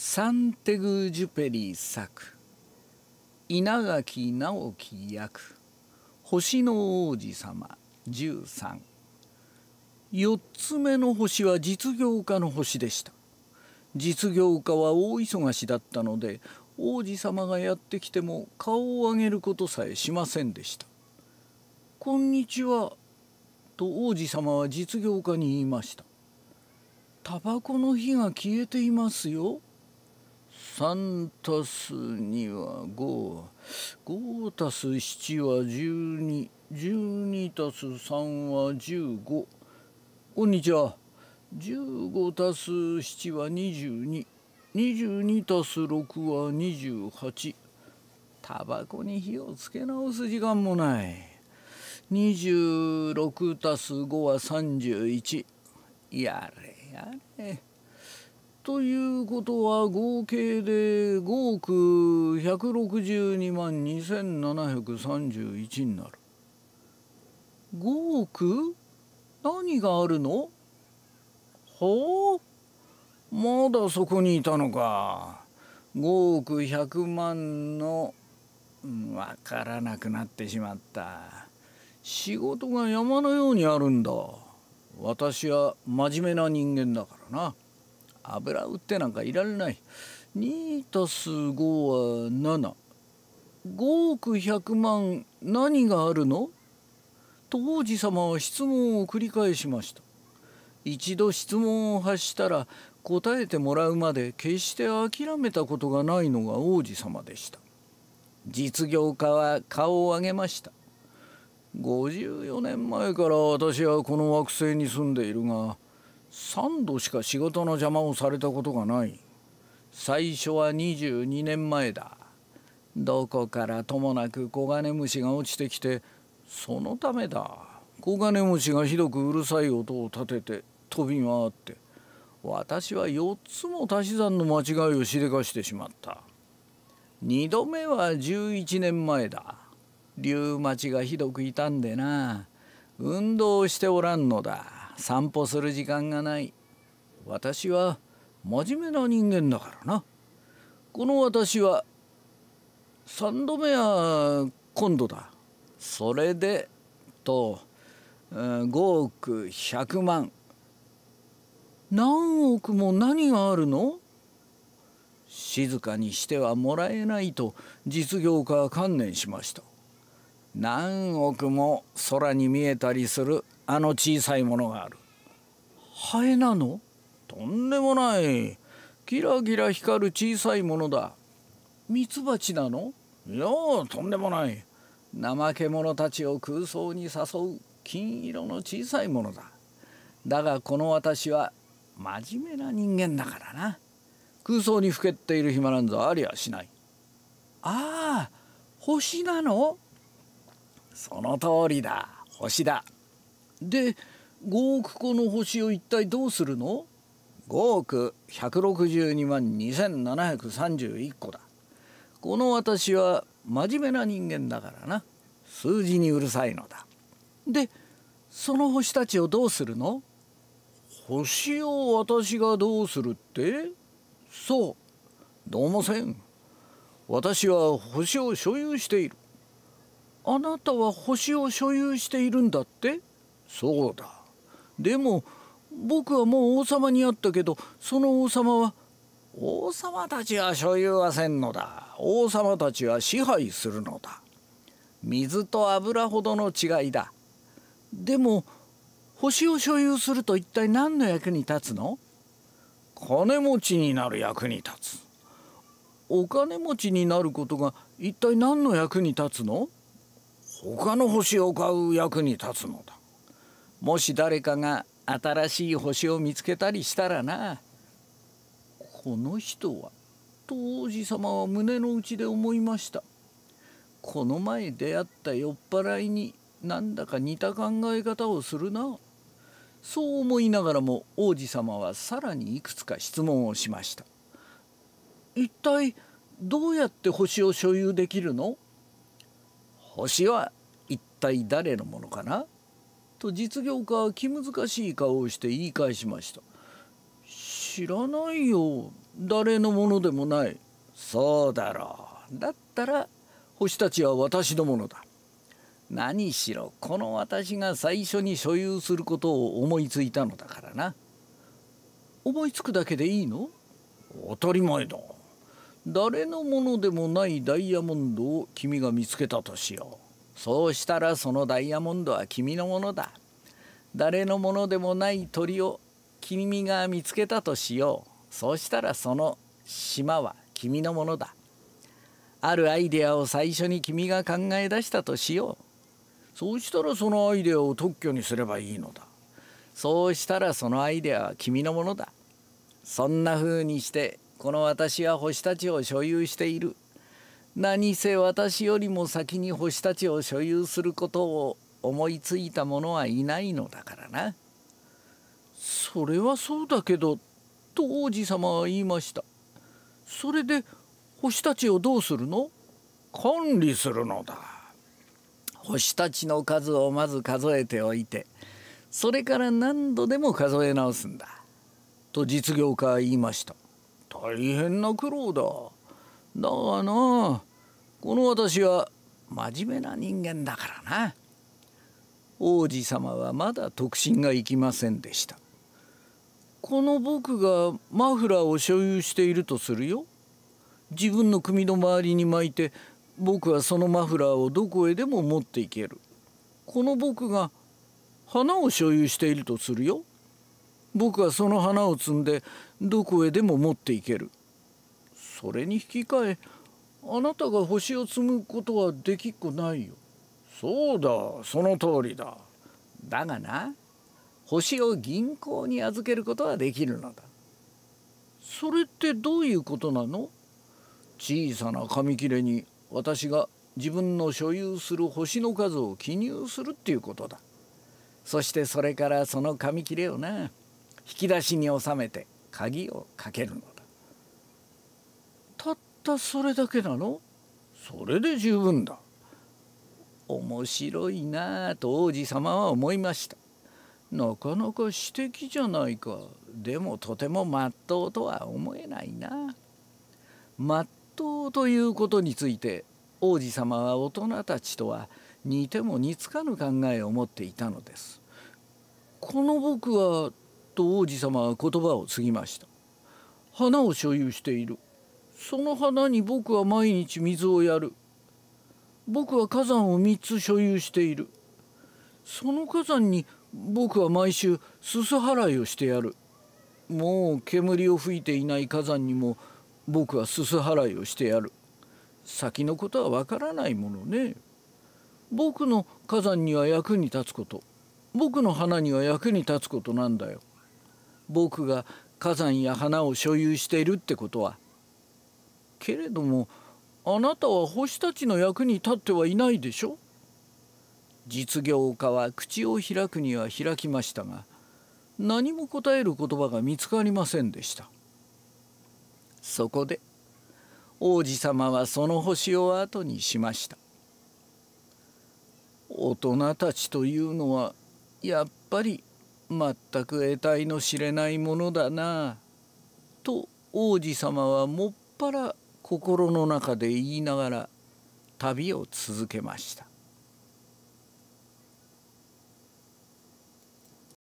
サンテグジュペリ作稲垣直樹役星の王子様13 4つ目の星は実業家の星でした実業家は大忙しだったので王子様がやってきても顔を上げることさえしませんでした「こんにちは」と王子様は実業家に言いました「タバコの火が消えていますよ」3たす2は55たす7は1212たす3は15こんにちは15たす7は2222 22たす6は28タバコに火をつけ直す時間もない26たす5は31やれやれ。ということは合計で5億162万2731になる5億何があるのほうまだそこにいたのか5億100万のわからなくなってしまった仕事が山のようにあるんだ私は真面目な人間だからな。油売ってなんかいられない2たす5は75億100万何があるのと王子様は質問を繰り返しました一度質問を発したら答えてもらうまで決して諦めたことがないのが王子様でした実業家は顔を上げました54年前から私はこの惑星に住んでいるが3度しか仕事の邪魔をされたことがない最初は22年前だどこからともなくコガネムシが落ちてきてそのためだコガネムシがひどくうるさい音を立てて飛び回って私は4つも足し算の間違いをしでかしてしまった2度目は11年前だリュウマチがひどく傷んでな運動しておらんのだ散歩する時間がない私は真面目な人間だからなこの私は3度目は今度だそれでと5億100万何億も何があるの静かにしてはもらえないと実業家は観念しました何億も空に見えたりするあの小さいものがあるハエなのとんでもないキラキラ光る小さいものだミツバチなのいやとんでもない怠け者たちを空想に誘う金色の小さいものだだがこの私は真面目な人間だからな空想にふけっている暇なんぞありゃしないああ星なのその通りだ星だで5億個の星を一体どうするの ?5 億162万2731個だ。この私は真面目な人間だからな数字にうるさいのだ。でその星たちをどうするの星を私がどうするってそうどうもせん私は星を所有しているあなたは星を所有しているんだってそうだでも僕はもう王様に会ったけどその王様は王様たちは所有はせんのだ王様たちは支配するのだ水と油ほどの違いだでも星を所有すると一体何の役に立つの金持ちになる役に立つお金持ちになることが一体何の役に立つの他の星を買う役に立つのだもし誰かが新しい星を見つけたりしたらなこの人はと王子様は胸の内で思いましたこの前出会った酔っ払いになんだか似た考え方をするなそう思いながらも王子様はさらにいくつか質問をしました一体どうやって星を所有できるの星は一体誰のものかなと実業家は気難しい顔をして言い返しました知らないよ誰のものでもないそうだろうだったら星たちは私のものだ何しろこの私が最初に所有することを思いついたのだからな思いつくだけでいいの当たり前だ誰のものでもないダイヤモンドを君が見つけたとしようそうしたらそのダイヤモンドは君のものだ誰のものでもない鳥を君が見つけたとしようそうしたらその島は君のものだあるアイデアを最初に君が考え出したとしようそうしたらそのアイデアを特許にすればいいのだそうしたらそのアイデアは君のものだそんな風にしてこの私は星たちを所有している何せ私よりも先に星たちを所有することを思いついた者はいないのだからなそれはそうだけどと王子様は言いましたそれで星たちをどうするの管理するのだ星たちの数をまず数えておいてそれから何度でも数え直すんだと実業家は言いました大変な苦労だだがなこの私は真面目な人間だからな王子様はまだ特進がいきませんでしたこの僕がマフラーを所有しているとするよ自分の組の周りに巻いて僕はそのマフラーをどこへでも持っていけるこの僕が花を所有しているとするよ僕はその花を摘んでどこへでも持っていけるそれに引き換えあなたが星を積むことはできっこないよそうだその通りだだがな星を銀行に預けることはできるのだそれってどういうことなの小さな紙切れに私が自分の所有する星の数を記入するっていうことだそしてそれからその紙切れをな引き出しに収めて鍵をかけるのだたそれだけなのそれで十分だ。面白いなあと王子様は思いました。なかなか私的じゃないか。でもとてもまっとうとは思えないな。まっとうということについて王子様は大人たちとは似ても似つかぬ考えを持っていたのです。この僕はと王子様は言葉を継ぎました。花を所有している。その花に僕は毎日水をやる僕は火山を3つ所有しているその火山に僕は毎週すす払いをしてやるもう煙を吹いていない火山にも僕はすす払いをしてやる先のことはわからないものね僕の火山には役に立つこと僕の花には役に立つことなんだよ僕が火山や花を所有しているってことはけれどもあなたは星たちの役に立ってはいないでしょ実業家は口を開くには開きましたが何も答える言葉が見つかりませんでしたそこで王子様はその星を後にしました大人たちというのはやっぱり全く得体の知れないものだなと王子様はもっぱら心の中で言いながら旅を続けました